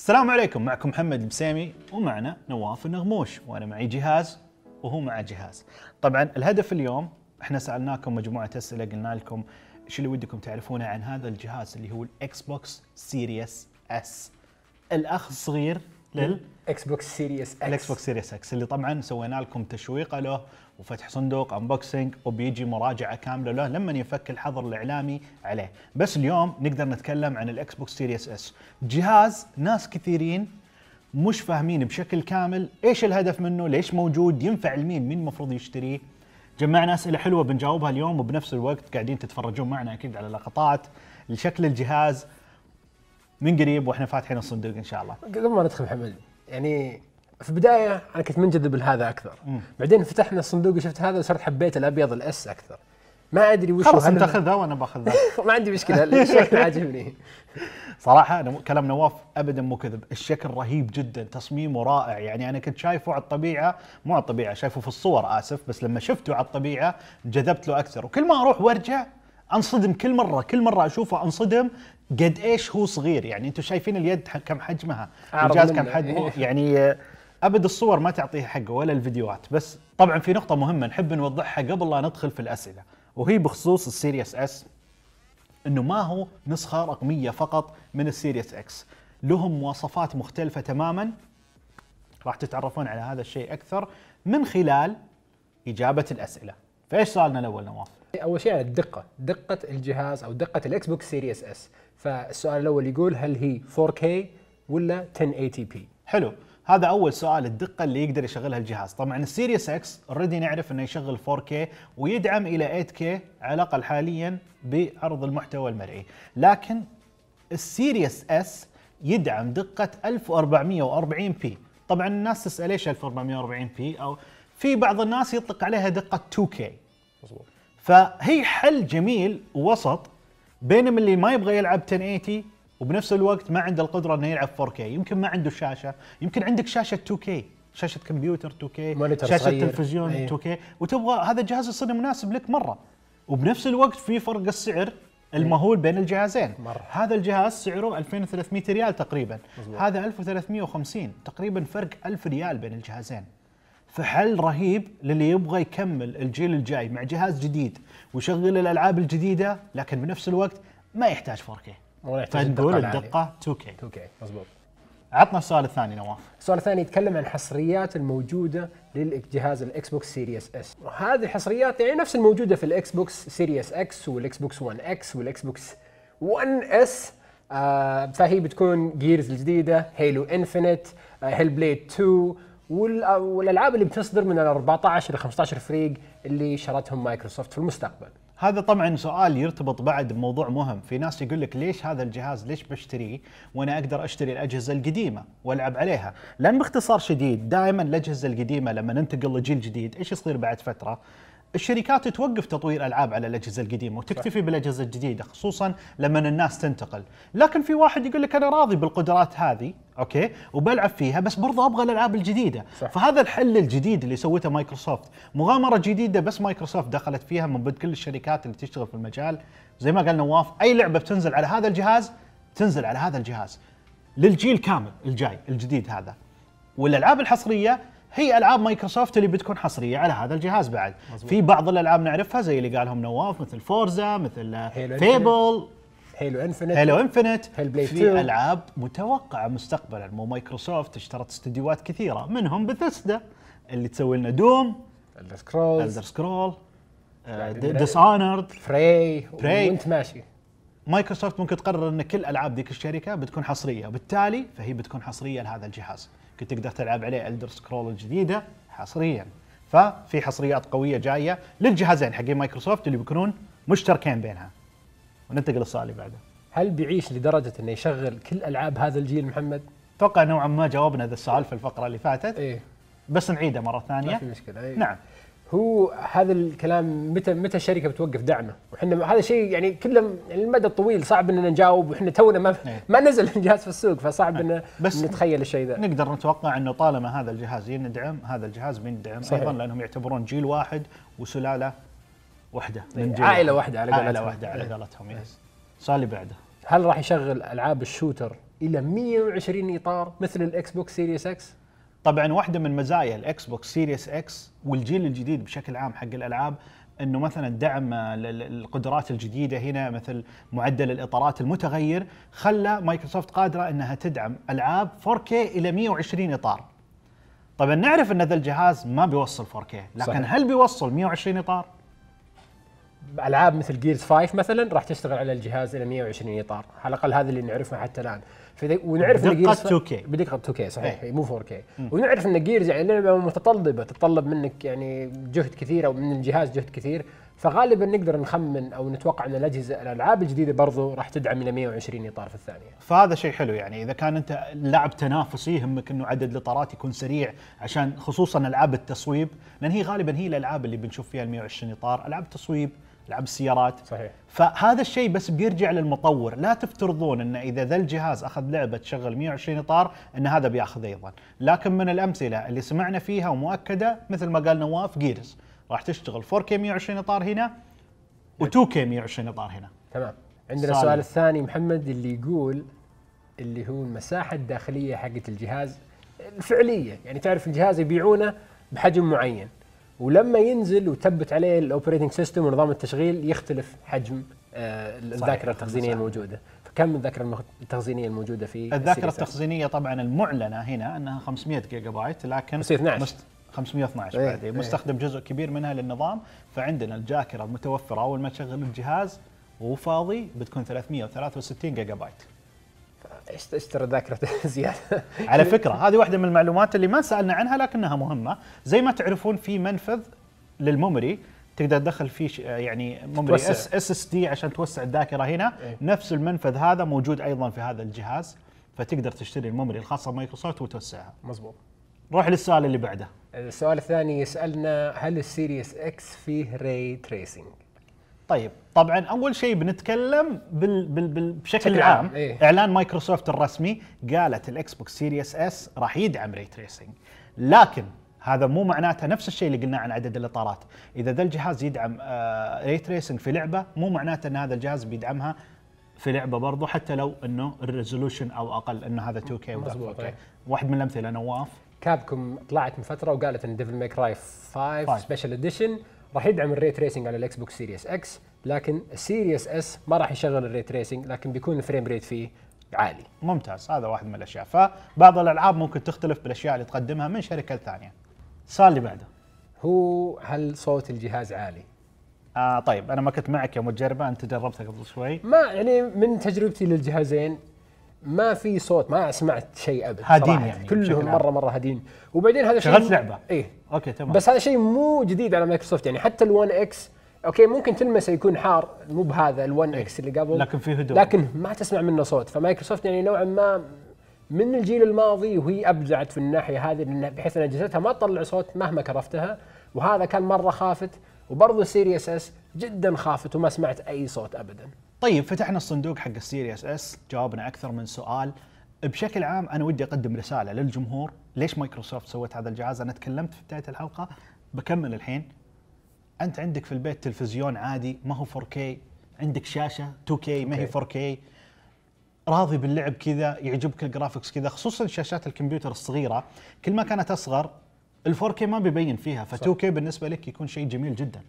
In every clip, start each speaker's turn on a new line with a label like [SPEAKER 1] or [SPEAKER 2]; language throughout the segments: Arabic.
[SPEAKER 1] السلام عليكم معكم محمد البسيمي ومعنا نواف النغموش وانا معي جهاز وهو مع جهاز طبعا الهدف اليوم احنا سالناكم مجموعه اسئله قلنا لكم ايش اللي ودكم تعرفونه عن هذا الجهاز اللي هو الاكس بوكس سيريس اس الاخ الصغير لل اكس بوكس سيريس اكس الاكس بوكس سيريس اكس اللي طبعا سوينا لكم تشويقه له وفتح صندوق انبوكسنج وبيجي مراجعه كامله له لما يفك الحظر الاعلامي عليه بس اليوم نقدر نتكلم عن الاكس بوكس سيريس اس جهاز ناس كثيرين مش فاهمين بشكل كامل ايش الهدف منه ليش موجود ينفع لمين مين المفروض يشتريه جمعنا اسئله حلوه بنجاوبها اليوم وبنفس الوقت قاعدين تتفرجون معنا اكيد على لقطات لشكل الجهاز من قريب واحنا فاتحين الصندوق ان
[SPEAKER 2] شاء الله قبل ما ندخل محمد يعني في البدايه انا كنت منجذب لهذا اكثر مم. بعدين فتحنا الصندوق وشفت هذا وصرت حبيت الابيض الاس اكثر ما ادري وش خلاص انت خذها وانا باخذ ذا ما عندي مشكله الشكل عاجبني صراحه أنا كلام نواف ابدا مو
[SPEAKER 1] كذب الشكل رهيب جدا تصميمه رائع يعني انا كنت شايفه على الطبيعه مو على الطبيعه شايفه في الصور اسف بس لما شفته على الطبيعه جذبت له اكثر وكل ما اروح وارجع انصدم كل مره كل مره اشوفه انصدم قد ايش هو صغير يعني انتم شايفين اليد كم حجمها الجهاز كم حجمه إيه. يعني آه، ابد الصور ما تعطيها حقه ولا الفيديوهات بس طبعا في نقطه مهمه نحب نوضحها قبل لا ندخل في الاسئله وهي بخصوص السيريس اس انه ما هو نسخه رقميه فقط من السيريس اكس لهم مواصفات مختلفه تماما راح تتعرفون على هذا الشيء اكثر من خلال
[SPEAKER 2] اجابه الاسئله فايش سؤالنا الاول نواف؟ اول شيء على الدقه، دقه الجهاز او دقه الاكس بوكس سيريس اس، فالسؤال الاول يقول هل هي 4K ولا 1080p؟ حلو، هذا اول سؤال الدقه اللي يقدر يشغلها الجهاز، طبعا السيريس اكس
[SPEAKER 1] اوريدي نعرف انه يشغل 4K ويدعم الى 8K على الاقل حاليا بعرض المحتوى المرئي، لكن السيريس اس يدعم دقه 1440 بي، طبعا الناس تسال ايش 1440 بي او في بعض الناس يطلق عليها دقه 2K مظبوط فهي حل جميل وسط بينما اللي ما يبغى يلعب 1080 وبنفس الوقت ما عنده القدره انه يلعب 4K يمكن ما عنده شاشه يمكن عندك شاشه 2K شاشه كمبيوتر 2K شاشه صغير. تلفزيون أيه. 2K وتبغى هذا الجهاز يصير مناسب لك مره وبنفس الوقت في فرق السعر المهول بين الجهازين مرة. هذا الجهاز سعره 2300 ريال تقريبا مزبوط. هذا 1350 تقريبا فرق 1000 ريال بين الجهازين فحل رهيب للي يبغى يكمل الجيل الجاي مع جهاز جديد ويشغل الالعاب الجديده لكن
[SPEAKER 2] بنفس الوقت ما يحتاج 4K ولا يحتاج فنقول الدقه 2K 2K مضبوط عطنا السؤال الثاني نواف السؤال الثاني يتكلم عن الحصريات الموجوده للجهاز الاكس بوكس سيريس اس وهذه الحصريات يعني نفس الموجوده في الاكس بوكس سيريس اكس والاكس بوكس 1 اكس والاكس بوكس 1 اس آه فهي بتكون جيرز الجديده هيلو انفنت هيل بليد 2 والالعاب اللي بتصدر من ال 14 ل 15 فريق اللي شرتهم مايكروسوفت في المستقبل. هذا طبعا سؤال يرتبط
[SPEAKER 1] بعد بموضوع مهم، في ناس يقول لك ليش هذا الجهاز ليش بشتريه وانا اقدر اشتري الاجهزه القديمه والعب عليها، لان باختصار شديد دائما الاجهزه القديمه لما ننتقل لجيل جديد ايش يصير بعد فتره؟ الشركات توقف تطوير العاب على الاجهزه القديمه وتكتفي بالاجهزه الجديده خصوصا لما الناس تنتقل، لكن في واحد يقول لك انا راضي بالقدرات هذه، اوكي، وبلعب فيها بس برضه ابغى الالعاب الجديده، صح. فهذا الحل الجديد اللي سوته مايكروسوفت، مغامره جديده بس مايكروسوفت دخلت فيها من بد كل الشركات اللي تشتغل في المجال، زي ما قال نواف اي لعبه بتنزل على هذا الجهاز تنزل على هذا الجهاز للجيل كامل الجاي الجديد هذا. والالعاب الحصريه هي العاب مايكروسوفت اللي بتكون حصريه على هذا الجهاز بعد مزبوط. في بعض الالعاب نعرفها زي اللي قالهم نواف مثل فورزا مثل هيلو فيبل
[SPEAKER 2] هيلو انفنت هيلو انفنت
[SPEAKER 1] في العاب متوقعه مستقبلا مو مايكروسوفت اشترت استديوهات كثيره منهم بثسدا اللي تسوي لنا دوم الدر سكرول الدر سكرول ديس اونرد فري وانت ماشي مايكروسوفت ممكن تقرر ان كل العاب ذيك الشركه بتكون حصريه وبالتالي فهي بتكون حصريه لهذا الجهاز كنت تقدر تلعب عليه الدر سكرول الجديده حصريا ففي حصريات قويه جايه للجهازين حقين مايكروسوفت اللي بيكونون مشتركين بينها
[SPEAKER 2] وننتقل للسؤال اللي بعده هل بيعيش لدرجه انه يشغل كل العاب هذا الجيل محمد اتوقع نوعا ما جاوبنا هذا السؤال في الفقره اللي فاتت إيه؟ بس نعيده مره ثانيه ما في مشكله إيه؟ نعم هو هذا الكلام متى متى الشركه بتوقف دعمه؟ وحنا هذا شيء يعني كله يعني المدى الطويل صعب اننا نجاوب وحنا تونا ما إيه. ما نزل الجهاز في السوق فصعب إيه. ان بس نتخيل الشيء ذا. نقدر نتوقع انه
[SPEAKER 1] طالما هذا الجهاز يندعم هذا الجهاز بيندعم ايضا لانهم
[SPEAKER 2] يعتبرون جيل واحد وسلاله واحده من إيه، جيل عائله واحده على قولتهم عائله واحده على قولتهم يس. السؤال اللي بعده هل راح يشغل العاب الشوتر الى 120 اطار مثل الاكس بوكس سيريس اكس؟ طبعا واحده من مزايا الاكس بوكس سيريس اكس والجيل
[SPEAKER 1] الجديد بشكل عام حق الالعاب انه مثلا دعم القدرات الجديده هنا مثل معدل الاطارات المتغير خلى مايكروسوفت قادره انها تدعم العاب 4K الى 120 اطار. طبعا نعرف ان هذا الجهاز ما بيوصل 4K
[SPEAKER 2] لكن صحيح. هل بيوصل 120 اطار؟ العاب مثل جيرز 5 مثلا راح تشتغل على الجهاز الى 120 اطار على الاقل هذا اللي نعرفه حتى الان ونعرف ان جيرز 2 k بدقه 2 k صحيح إيه. مو 4 كي ونعرف ان جيرز يعني لعبه متطلبه تتطلب منك يعني جهد كثير او من الجهاز جهد كثير فغالبا نقدر نخمن او نتوقع ان الاجهزه الالعاب الجديده برضو راح تدعم الى 120 اطار في الثانيه. فهذا شيء حلو يعني اذا كان انت لعب
[SPEAKER 1] تنافسي يهمك انه عدد الاطارات يكون سريع عشان خصوصا العاب التصويب لان هي غالبا هي الالعاب اللي بنشوف فيها ال 120 اطار، العاب التصويب، العاب السيارات. صحيح. فهذا الشيء بس بيرجع للمطور، لا تفترضون ان اذا ذا الجهاز اخذ لعبه تشغل 120 اطار ان هذا بياخذ ايضا، لكن من الامثله اللي سمعنا فيها ومؤكده مثل ما قال نواف جيرز. راح تشتغل 4K 120 اطار هنا و2K 120 اطار هنا
[SPEAKER 2] تمام عندنا السؤال الثاني محمد اللي يقول اللي هو المساحه الداخليه حقت الجهاز الفعليه يعني تعرف الجهاز يبيعونه بحجم معين ولما ينزل وتبت عليه الاوبريتنج سيستم ونظام التشغيل يختلف حجم آه، الذاكره التخزينيه الموجوده فكم الذاكره التخزينيه الموجوده في الذاكره التخزينيه طبعا
[SPEAKER 1] المعلنه هنا انها 500 جيجا بايت لكن 12 512 إيه، بعد إيه مستخدم إيه جزء كبير منها للنظام فعندنا الجاكره المتوفره اول ما تشغل الجهاز وفاضي بتكون 363 جيجا بايت
[SPEAKER 2] اشترى ذاكرة زيادة
[SPEAKER 1] على فكرة هذه واحدة من المعلومات اللي ما سألنا عنها لكنها مهمة زي ما تعرفون في منفذ للميموري تقدر تدخل فيه يعني ميموري اس اس اس دي عشان توسع الذاكرة هنا ايه؟ نفس المنفذ هذا موجود أيضا في هذا الجهاز فتقدر تشتري الميموري الخاصة بمايكروسوفت وتوسعها
[SPEAKER 2] مزبوط نروح للسؤال اللي بعده السؤال الثاني يسالنا هل السيريس اكس فيه ري تريسنج طيب طبعا اول شيء
[SPEAKER 1] بنتكلم بال بال بال بشكل عام, عام. إيه؟ اعلان مايكروسوفت الرسمي قالت الاكس بوكس سيريس اس راح يدعم ري تريسنج لكن هذا مو معناته نفس الشيء اللي قلناه عن عدد الاطارات اذا ذا الجهاز يدعم آه ري تريسنج في لعبه مو معناته ان هذا الجهاز بيدعمها في لعبه برضو حتى لو انه الريزولوشن او اقل انه هذا 2K مظبوط إيه.
[SPEAKER 2] واحد من الامثله نواف كابكم طلعت من فتره وقالت ان ديفل ميك راي 5 سبيشل اديشن راح يدعم الري تريسنج على الاكس بوكس سيريس اكس لكن السيريس اس ما راح يشغل الري تريسنج لكن بيكون الفريم ريت فيه عالي ممتاز هذا واحد من الاشياء فبعض
[SPEAKER 1] الالعاب ممكن تختلف بالاشياء اللي تقدمها من شركه ثانيه السؤال اللي بعده هو
[SPEAKER 2] هل صوت الجهاز عالي آه طيب انا ما كنت معك يوم تجربه انت جربتها قبل شوي ما يعني من تجربتي للجهازين ما في صوت ما سمعت شيء ابد هادين يعني كلهم مره مره هادين وبعدين هذا شيء شغلت لعبه ايه اوكي تمام بس هذا شيء مو جديد على مايكروسوفت يعني حتى ال1 اكس اوكي ممكن تلمسه يكون حار مو بهذا ال1 اكس إيه. اللي قبل لكن فيه هدوء لكن ما تسمع منه صوت فمايكروسوفت يعني نوعا ما من الجيل الماضي وهي ابدعت في الناحيه هذه بحيث ان اجهزتها ما تطلع صوت مهما كرفتها وهذا كان مره خافت وبرضه سيريس اس جدا خافت وما سمعت اي صوت ابدا طيب
[SPEAKER 1] فتحنا الصندوق حق السيريس اس اس جاوبنا اكثر من سؤال بشكل عام انا ودي اقدم رساله للجمهور ليش مايكروسوفت سوت هذا الجهاز انا تكلمت في بدايه الحلقه بكمل الحين انت عندك في البيت تلفزيون عادي ما هو 4K عندك شاشه 2K ما هي 4K راضي باللعب كذا يعجبك الجرافكس كذا خصوصا شاشات الكمبيوتر الصغيره كل ما كانت اصغر ال 4K ما بيبين فيها ف 2K بالنسبه لك يكون شيء جميل جدا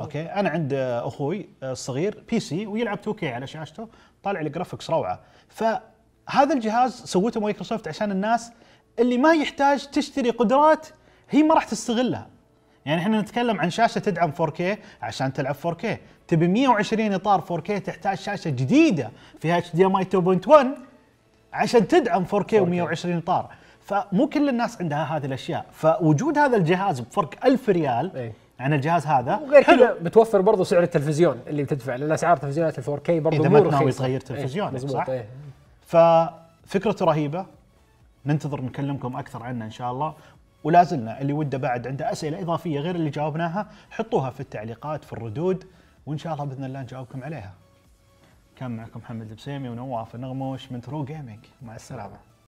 [SPEAKER 1] اوكي انا عند اخوي الصغير بي سي ويلعب 2 كي على شاشته طالع لي جرافكس روعه فهذا الجهاز سوته مايكروسوفت عشان الناس اللي ما يحتاج تشتري قدرات هي ما راح تستغلها يعني احنا نتكلم عن شاشه تدعم 4K عشان تلعب 4K تبي 120 اطار 4K تحتاج شاشه جديده فيها اتش دي ام اي 2.1 عشان تدعم 4K, و120 اطار فمو كل الناس عندها هذه الاشياء فوجود هذا الجهاز بفرق 1000 ريال
[SPEAKER 2] ايه؟ عن الجهاز هذا وغير كذا بتوفر برضه سعر التلفزيون اللي بتدفع لان اسعار تلفزيونات ال 4K برضه اذا ما ناوي تغير تلفزيون ايه صح؟ ايه. ففكرته رهيبه
[SPEAKER 1] ننتظر نكلمكم اكثر عنه ان شاء الله ولا زلنا اللي وده بعد عنده اسئله اضافيه غير اللي جاوبناها حطوها في التعليقات في الردود وان شاء الله باذن الله نجاوبكم عليها. كان معكم محمد البسيمي ونواف النغموش من ترو جيمنج مع السلامه.